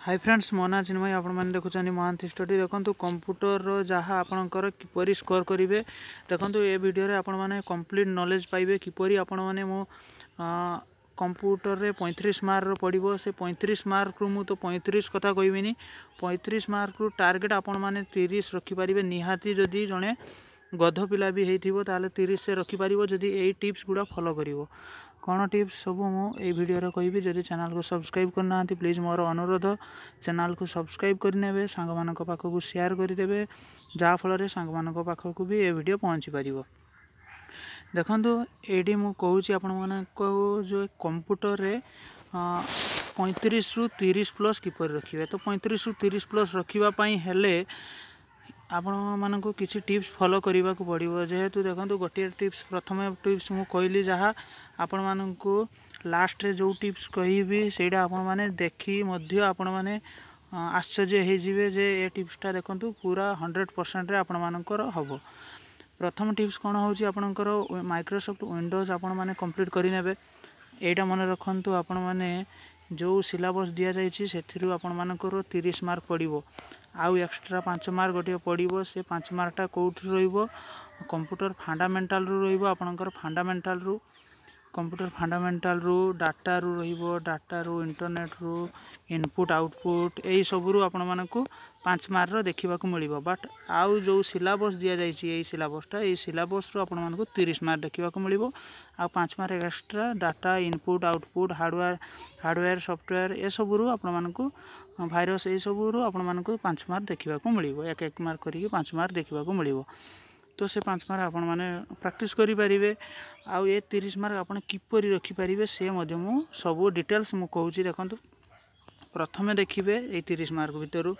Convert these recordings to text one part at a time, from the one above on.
hi friends मो चिन्मय आपने देखुं महांत study देखो कंप्यूटर जहाँ आपणकर किपर स्कोर करेंगे देखो ये भिडियो आपण कम्प्लीट नलेज पाइबे किपर आपण मो कंप्यूटर पैंतीस मार्क पड़ो से पैंतीस मार्क मु तो पैंतीस कथा कह पैंतीस मार्क रू टार्गेट आपण मैंने तीस रखिपारे निहाती जदि जड़े गध पिला भी होता तीस रखिपार जदि यही टिप्स गुड़ा फलो कर କ'ଣ ଟିପ୍ସ ସବୁ ମୁଁ ଏଇ ଭିଡ଼ିଓରେ କହିବି ଯଦି ଚ୍ୟାନେଲ୍କୁ ସବସ୍କ୍ରାଇବ୍ କରିନାହାନ୍ତି ପ୍ଲିଜ୍ ମୋର ଅନୁରୋଧ ଚ୍ୟାନେଲ୍କୁ ସବସ୍କ୍ରାଇବ୍ କରିନେବେ ସାଙ୍ଗମାନଙ୍କ ପାଖକୁ ସେୟାର୍ କରିଦେବେ ଯାହାଫଳରେ ସାଙ୍ଗମାନଙ୍କ ପାଖକୁ ବି ଏ ଭିଡ଼ିଓ ପହଞ୍ଚିପାରିବ ଦେଖନ୍ତୁ ଏଇଠି ମୁଁ କହୁଛି ଆପଣମାନଙ୍କୁ ଯେଉଁ କମ୍ପ୍ୟୁଟରରେ ପଇଁତିରିଶରୁ ତିରିଶ ପ୍ଲସ୍ କିପରି ରଖିବେ ତ ପଇଁତିରିଶରୁ ତିରିଶ ପ୍ଲସ୍ ରଖିବା ପାଇଁ ହେଲେ ଆପଣମାନଙ୍କୁ କିଛି ଟିପ୍ସ ଫଲୋ କରିବାକୁ ପଡ଼ିବ ଯେହେତୁ ଦେଖନ୍ତୁ ଗୋଟିଏ ଟିପ୍ସ ପ୍ରଥମେ ଟିପ୍ସ ମୁଁ କହିଲି ଯାହା ଆପଣମାନଙ୍କୁ ଲାଷ୍ଟରେ ଯେଉଁ ଟିପ୍ସ କହିବି ସେଇଟା ଆପଣମାନେ ଦେଖି ମଧ୍ୟ ଆପଣମାନେ ଆଶ୍ଚର୍ଯ୍ୟ ହେଇଯିବେ ଯେ ଏ ଟିପ୍ସଟା ଦେଖନ୍ତୁ ପୁରା ହଣ୍ଡ୍ରେଡ଼ ପରସେଣ୍ଟରେ ଆପଣମାନଙ୍କର ହେବ ପ୍ରଥମ ଟିପ୍ସ କ'ଣ ହେଉଛି ଆପଣଙ୍କର ମାଇକ୍ରୋସଫ୍ଟ ୱିଣ୍ଡୋଜ୍ ଆପଣମାନେ କମ୍ପ୍ଲିଟ୍ କରିନେବେ ଏଇଟା ମନେ ରଖନ୍ତୁ ଆପଣମାନେ ଯେଉଁ ସିଲାବସ୍ ଦିଆଯାଇଛି ସେଥିରୁ ଆପଣମାନଙ୍କର ତିରିଶ ମାର୍କ ପଡ଼ିବ ଆଉ ଏକ୍ସଟ୍ରା ପାଞ୍ଚ ମାର୍କ ଗୋଟିଏ ପଡ଼ିବ ସେ ପାଞ୍ଚ ମାର୍କଟା କେଉଁଠି ରହିବ କମ୍ପ୍ୟୁଟର ଫାଣ୍ଡାମେଣ୍ଟାଲରୁ ରହିବ ଆପଣଙ୍କର ଫାଣ୍ଡାମେଣ୍ଟାଲରୁ କମ୍ପ୍ୟୁଟର ଫଣ୍ଡାମେଣ୍ଟାଲ୍ରୁ ଡାଟାରୁ ରହିବ ଡାଟାରୁ ଇଣ୍ଟରନେଟ୍ରୁ ଇନପୁଟ୍ ଆଉଟପୁଟ୍ ଏଇ ସବୁରୁ ଆପଣମାନଙ୍କୁ ପାଞ୍ଚ ମାର୍କର ଦେଖିବାକୁ ମିଳିବ ବଟ୍ ଆଉ ଯେଉଁ ସିଲାବସ୍ ଦିଆଯାଇଛି ଏଇ ସିଲାବସ୍ଟା ଏଇ ସିଲାବସ୍ରୁ ଆପଣମାନଙ୍କୁ ତିରିଶ ମାର୍କ ଦେଖିବାକୁ ମିଳିବ ଆଉ ପାଞ୍ଚ mark extra data input output hardware hardware software ଏସବୁରୁ ଆପଣମାନଙ୍କୁ ଭାଇରସ୍ ଏଇସବୁରୁ ଆପଣମାନଙ୍କୁ ପାଞ୍ଚ ମାର୍କ ଦେଖିବାକୁ ମିଳିବ ଏକ ଏକ ମାର୍କ କରିକି ପାଞ୍ଚ ମାର୍କ ଦେଖିବାକୁ ମିଳିବ ତ ସେ ପାଞ୍ଚ ମାର୍କ ଆପଣମାନେ ପ୍ରାକ୍ଟିସ୍ କରିପାରିବେ ଆଉ ଏ ତିରିଶ ମାର୍କ ଆପଣ କିପରି ରଖିପାରିବେ ସେ ମଧ୍ୟ ମୁଁ ସବୁ ଡିଟେଲ୍ସ ମୁଁ କହୁଛି ଦେଖନ୍ତୁ ପ୍ରଥମେ ଦେଖିବେ ଏଇ ତିରିଶ ମାର୍କ ଭିତରୁ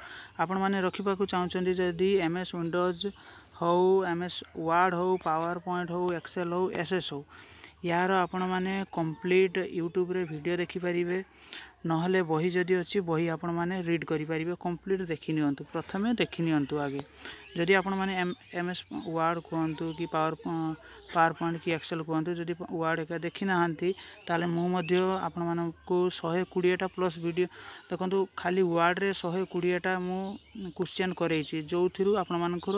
ଆପଣମାନେ ରଖିବାକୁ ଚାହୁଁଛନ୍ତି ଯଦି ଏମ୍ ଏସ୍ ୱିଣ୍ଡୋଜ୍ ହେଉ ଏମ୍ ଏସ୍ ୱାର୍ଡ଼ ହେଉ ପାୱାର ପଏଣ୍ଟ ହେଉ ଏକ୍ସେଲ୍ ହେଉ ଏସ୍ ଏସ୍ ହେଉ ଏହାର ଆପଣମାନେ କମ୍ପ୍ଲିଟ୍ ୟୁଟ୍ୟୁବରେ ଭିଡ଼ିଓ ଦେଖିପାରିବେ নহলে বহি যদি ଅଛି ବହି ଆପଣମାନେ ରିଡ୍ କରିପାରିବେ କମ୍ପ୍ଲିଟ୍ ଦେଖିନିଅନ୍ତୁ ପ୍ରଥମେ ଦେଖିନିଅନ୍ତୁ ଆଗେ ଯଦି ଆପଣମାନେ ଏମ୍ ଏସ୍ ୱାର୍ଡ଼ କୁହନ୍ତୁ କି ପାୱାର ପାୱାର ପଏଣ୍ଟ କି ଏକ୍ସେଲ୍ କୁହନ୍ତୁ ଯଦି ୱାର୍ଡ଼ ଏକା ଦେଖିନାହାନ୍ତି ତାହେଲେ ମୁଁ ମଧ୍ୟ ଆପଣମାନଙ୍କୁ ଶହେ କୋଡ଼ିଏଟା ପ୍ଲସ୍ ଭିଡ଼ିଓ ଦେଖନ୍ତୁ ଖାଲି ୱାର୍ଡ଼ରେ ଶହେ କୋଡ଼ିଏଟା ମୁଁ କୋଶ୍ଚିନ୍ କରେଇଛି ଯେଉଁଥିରୁ ଆପଣମାନଙ୍କର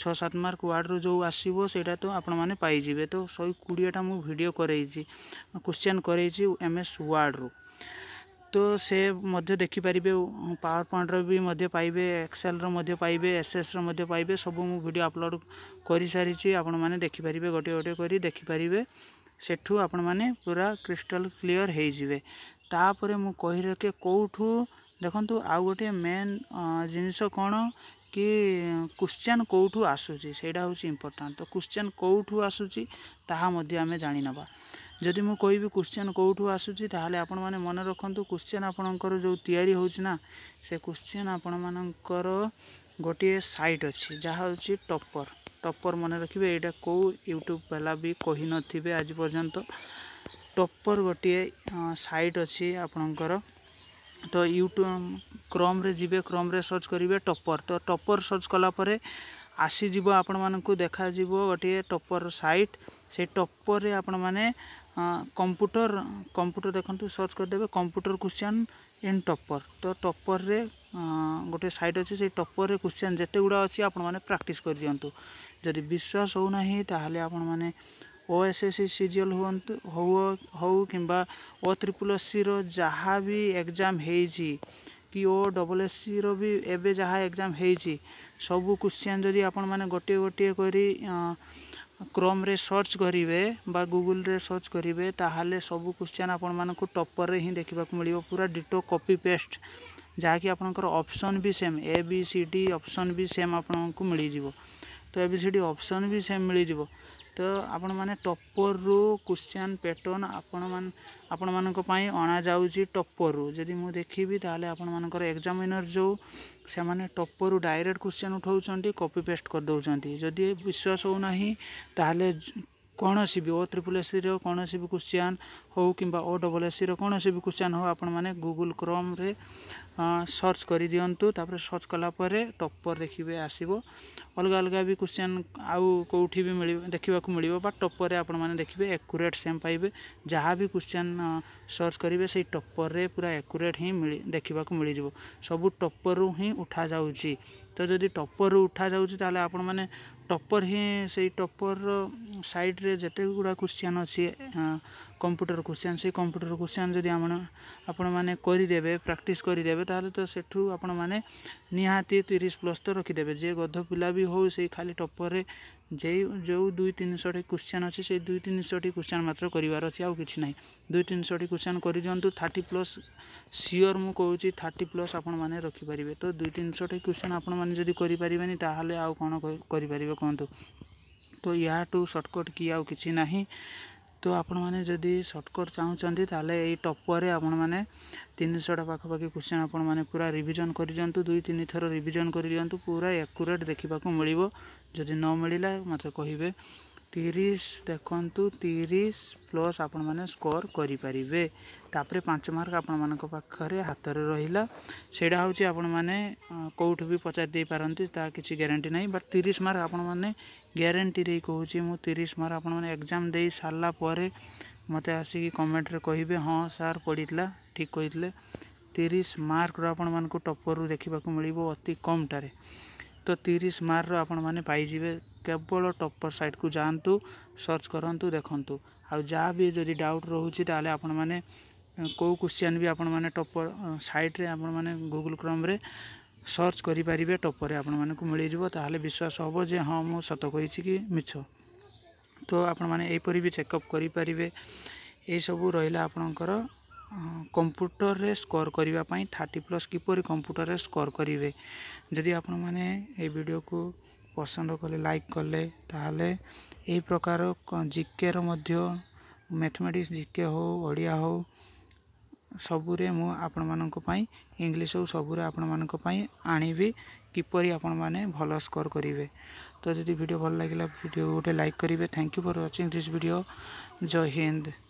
ଛଅ ସାତ ମାର୍କ ୱାର୍ଡ଼ରୁ ଯେଉଁ ଆସିବ ସେଇଟା ତ ଆପଣମାନେ ପାଇଯିବେ ତ ଶହେ କୋଡ଼ିଏଟା ମୁଁ ଭିଡ଼ିଓ କରେଇଛି କୋଶ୍ଚିନ୍ କରେଇଛି ଏମ୍ ଏସ୍ ୱାର୍ଡ଼ରୁ ତ ସେ ମଧ୍ୟ ଦେଖିପାରିବେ ପାୱାର ପଏଣ୍ଟର ବି ମଧ୍ୟ ପାଇବେ ଏକ୍ସେଲର ମଧ୍ୟ ପାଇବେ ଏସ୍ଏସ୍ର ମଧ୍ୟ ପାଇବେ ସବୁ ମୁଁ ଭିଡ଼ିଓ ଅପଲୋଡ଼ କରିସାରିଛି ଆପଣମାନେ ଦେଖିପାରିବେ ଗୋଟିଏ ଗୋଟିଏ କରି ଦେଖିପାରିବେ ସେଠୁ ଆପଣମାନେ ପୁରା କ୍ରିଷ୍ଟାଲ କ୍ଲିଅର୍ ହେଇଯିବେ ତାପରେ ମୁଁ କହି ରଖେ କେଉଁଠୁ ଦେଖନ୍ତୁ ଆଉ ଗୋଟିଏ ମେନ୍ ଜିନିଷ କ'ଣ କି କୋଶ୍ଚିନ୍ କେଉଁଠୁ ଆସୁଛି ସେଇଟା ହେଉଛି ଇମ୍ପୋର୍ଟାଣ୍ଟ ତ କୋଶ୍ଚିନ୍ କେଉଁଠୁ ଆସୁଛି ତାହା ମଧ୍ୟ ଆମେ ଜାଣିନେବା ଯଦି ମୁଁ କହିବି କୋଶ୍ଚିନ୍ କେଉଁଠୁ ଆସୁଛି ତାହେଲେ ଆପଣମାନେ ମନେ ରଖନ୍ତୁ କୋଶ୍ଚିନ୍ ଆପଣଙ୍କର ଯେଉଁ ତିଆରି ହେଉଛି ନା ସେ କୋଶ୍ଚିନ୍ ଆପଣମାନଙ୍କର ଗୋଟିଏ ସାଇଟ୍ ଅଛି ଯାହା ହେଉଛି ଟପର୍ ଟପର୍ ମନେ ରଖିବେ ଏଇଟା କେଉଁ ୟୁଟ୍ୟୁବ୍ ବାଲା ବି କହିନଥିବେ ଆଜି ପର୍ଯ୍ୟନ୍ତ ଟପର୍ ଗୋଟିଏ ସାଇଟ୍ ଅଛି ଆପଣଙ୍କର ତ ୟୁଟ୍ୟୁବ୍ କ୍ରୋମ୍ରେ ଯିବେ କ୍ରୋମ୍ରେ ସର୍ଚ୍ଚ କରିବେ ଟପର୍ ତ ଟପର୍ ସର୍ଚ୍ଚ କଲାପରେ ଆସିଯିବ ଆପଣମାନଙ୍କୁ ଦେଖାଯିବ ଗୋଟିଏ ଟପର୍ ସାଇଟ୍ ସେଇ ଟପର୍ରେ ଆପଣମାନେ କମ୍ପ୍ୟୁଟର କମ୍ପ୍ୟୁଟର ଦେଖନ୍ତୁ ସର୍ଚ୍ଚ କରିଦେବେ କମ୍ପ୍ୟୁଟର କ୍ୱେଶ୍ଚନ୍ ଇନ୍ ଟପର୍ ତ ଟପର୍ରେ ଗୋଟେ ସାଇଟ୍ ଅଛି ସେଇ ଟପର୍ରେ କ୍ୱେଶ୍ଚନ୍ ଯେତେ ଗୁଡ଼ା ଅଛି ଆପଣମାନେ ପ୍ରାକ୍ଟିସ୍ କରିଦିଅନ୍ତୁ ଯଦି ବିଶ୍ୱାସ ହେଉନାହିଁ ତାହେଲେ ଆପଣମାନେ ଓଏସ୍ଏସ୍ ସିରିଏଲ୍ ହୁଅନ୍ତୁ ହଉ ହଉ କିମ୍ବା ଓ ତ୍ରିପୁଲ ଏସ୍ସିର ଯାହା ବି ଏଗ୍ଜାମ୍ ହେଇଛି କି ଓ ଡବଲ୍ ଏସ୍ସିର ବି ଏବେ ଯାହା ଏଗ୍ଜାମ୍ ହେଇଛି ସବୁ କୋଶ୍ଚିନ୍ ଯଦି ଆପଣମାନେ ଗୋଟିଏ ଗୋଟିଏ କରି କ୍ରୋମ୍ରେ ସର୍ଚ୍ଚ କରିବେ ବା ଗୁଗୁଲ୍ରେ ସର୍ଚ୍ଚ କରିବେ ତାହେଲେ ସବୁ କୋଶ୍ଚିନ୍ ଆପଣମାନଙ୍କୁ ଟପ୍ପର୍ରେ ହିଁ ଦେଖିବାକୁ ମିଳିବ ପୁରା ଡିଟୋ କପି ପେଷ୍ଟ ଯାହାକି ଆପଣଙ୍କର option B same A B C D option B same ଆପଣଙ୍କୁ ମିଳିଯିବ ତ A B C D option B same ମିଳିଯିବ ତ ଆପଣମାନେ ଟପ୍ପରରୁ କୋଶ୍ଚିନ୍ ପ୍ୟାଟର୍ନ ଆପଣମାନେ ଆପଣମାନଙ୍କ ପାଇଁ ଅଣାଯାଉଛି ଟପ୍ପରରୁ ଯଦି ମୁଁ ଦେଖିବି ତାହେଲେ ଆପଣମାନଙ୍କର ଏକ୍ଜାମିନର୍ ଯେଉଁ ସେମାନେ ଟପ୍ପରରୁ ଡାଇରେକ୍ଟ କୋଶ୍ଚିନ୍ ଉଠାଉଛନ୍ତି କପି ପେଷ୍ଟ କରିଦେଉଛନ୍ତି ଯଦି ବିଶ୍ୱାସ ହେଉନାହିଁ ତାହେଲେ କୌଣସି ବି ଓ ଟ୍ରିପଲ୍ ଏସ୍ସିର କୌଣସି ବି କୋଶ୍ଚିନ୍ ହେଉ କିମ୍ବା ଓ ଡବଲ୍ ଏସ୍ସିର କୌଣସି ବି କୋଶ୍ଚିନ୍ ହେଉ ଆପଣମାନେ ଗୁଗୁଲ୍ କ୍ରୋମ୍ରେ ସର୍ଚ୍ଚ କରିଦିଅନ୍ତୁ ତାପରେ ସର୍ଚ୍ଚ କଲା ପରେ ଟପ୍ପର ଦେଖିବେ ଆସିବ ଅଲଗା ଅଲଗା ବି କୋଶ୍ଚିନ୍ ଆଉ କେଉଁଠି ବି ମିଳିବ ଦେଖିବାକୁ ମିଳିବ ବା ଟପ୍ପରରେ ଆପଣମାନେ ଦେଖିବେ ଏକୁରେଟ୍ ସେମ୍ ପାଇବେ ଯାହା ବି କୋଶ୍ଚିନ୍ ସର୍ଚ୍ଚ କରିବେ ସେଇ ଟପ୍ପରରେ ପୁରା ଏକୁରେଟ୍ ହିଁ ମିଳି ଦେଖିବାକୁ ମିଳିଯିବ ସବୁ ଟପ୍ପରରୁ ହିଁ ଉଠାଯାଉଛି ତ ଯଦି ଟପ୍ପରରୁ ଉଠାଯାଉଛି ତାହେଲେ ଆପଣମାନେ ଟପ୍ପର ହିଁ ସେଇ ଟପ୍ପରର ସାଇଡ଼୍ରେ ଯେତେ ଗୁଡ଼ା କୋଶ୍ଚିନ୍ ଅଛି কম্পুটর কোশ্চেন সেই কম্পুটর কোশ্চেন যদি আপনার করিদেবে প্রাকটিস করিদেবে তাহলে তো সেঠু আপনার নিহতি তিরিশ প্লস তো রখিদেবে যে গধ পিলা বি হো সেই খালি টপরে যেই যে দুই তিনশহটি কোশ্চেন অছে সেই দুই তিনশহটি কোশ্চেন মাত্র করবার অছে আর কিছু নাই দুই তিনশহটি কোশ্চেন করে দিও থার্টি প্লস ସିଓର୍ ମୁଁ କହୁଛି ଥାର୍ଟି ପ୍ଲସ୍ ଆପଣମାନେ ରଖିପାରିବେ ତ ଦୁଇ ତିନିଶହଟି କ୍ୱେଶ୍ଚନ୍ ଆପଣମାନେ ଯଦି କରିପାରିବେନି ତାହେଲେ ଆଉ କ'ଣ କରିପାରିବେ କୁହନ୍ତୁ ତ ଏହାଠୁ ସର୍ଟକଟ୍ କି ଆଉ କିଛି ନାହିଁ ତ ଆପଣମାନେ ଯଦି ସର୍ଟକଟ୍ ଚାହୁଁଛନ୍ତି ତାହେଲେ ଏଇ ଟପ୍ପରେ ଆପଣମାନେ ତିନିଶହଟା ପାଖାପାଖି କୋଶ୍ଚିନ୍ ଆପଣମାନେ ପୁରା ରିଭିଜନ୍ କରିଦିଅନ୍ତୁ ଦୁଇ ତିନି ଥର ରିଭିଜନ୍ କରିଦିଅନ୍ତୁ ପୁରା ଏକୁରେଟ୍ ଦେଖିବାକୁ ମିଳିବ ଯଦି ନ ମିଳିଲା ମୋତେ କହିବେ तीस देखु तीस प्लस आपण मैंने स्कोर करेंपर पांच मार्क आपण मान पाखे हाथ में रहा से हूँ आपण मैंने कौट भी पचार दे पारती कि ग्यारंटी ना बट तीस मार्क आपण मैंने ग्यारंटी दे कौच तीस मार्क आपण एक्जाम दे सारापर मत आसिक कमेन्ट्रे कह हाँ सार पढ़ा ठीक कही तीस मार्क आपण मानक टपर रू देखा मिली अति कमटे तो तीस मार्क आपण मैंने କେବଳ ଟପ୍ପର ସାଇଟ୍କୁ ଯାଆନ୍ତୁ ସର୍ଚ୍ଚ କରନ୍ତୁ ଦେଖନ୍ତୁ ଆଉ ଯାହା ବି ଯଦି ଡାଉଟ୍ ରହୁଛି ତାହେଲେ ଆପଣମାନେ କେଉଁ କୋଶ୍ଚିନ୍ ବି ଆପଣମାନେ ଟପ୍ପର ସାଇଟ୍ରେ ଆପଣମାନେ ଗୁଗୁଲ୍ କ୍ରୋମ୍ରେ ସର୍ଚ୍ଚ କରିପାରିବେ ଟପ୍ପରେ ଆପଣମାନଙ୍କୁ ମିଳିଯିବ ତାହେଲେ ବିଶ୍ୱାସ ହେବ ଯେ ହଁ ମୁଁ ସତ କହିଛି କି ମିଛ ତ ଆପଣମାନେ ଏହିପରି ବି ଚେକଅପ୍ କରିପାରିବେ ଏହିସବୁ ରହିଲା ଆପଣଙ୍କର କମ୍ପ୍ୟୁଟରରେ ସ୍କୋର କରିବା ପାଇଁ ଥାର୍ଟି ପ୍ଲସ୍ କିପରି କମ୍ପ୍ୟୁଟରରେ ସ୍କୋର କରିବେ ଯଦି ଆପଣମାନେ ଏ ଭିଡ଼ିଓକୁ ପସନ୍ଦ କଲେ ଲାଇକ୍ କଲେ ତା'ହେଲେ ଏହି ପ୍ରକାର ଜିକେର ମଧ୍ୟ ମ୍ୟାଥମେଟିକ୍ସ ଜିକେ ହଉ ଓଡ଼ିଆ ହଉ ସବୁରେ ମୁଁ ଆପଣମାନଙ୍କ ପାଇଁ ଇଂଲିଶ ହଉ ସବୁରେ ଆପଣମାନଙ୍କ ପାଇଁ ଆଣିବି କିପରି ଆପଣମାନେ ଭଲ ସ୍କୋର କରିବେ ତ ଯଦି ଭିଡ଼ିଓ ଭଲ ଲାଗିଲା ଭିଡ଼ିଓ ଗୋଟେ ଲାଇକ୍ କରିବେ thank you for watching this video ଜୟ ହିନ୍ଦ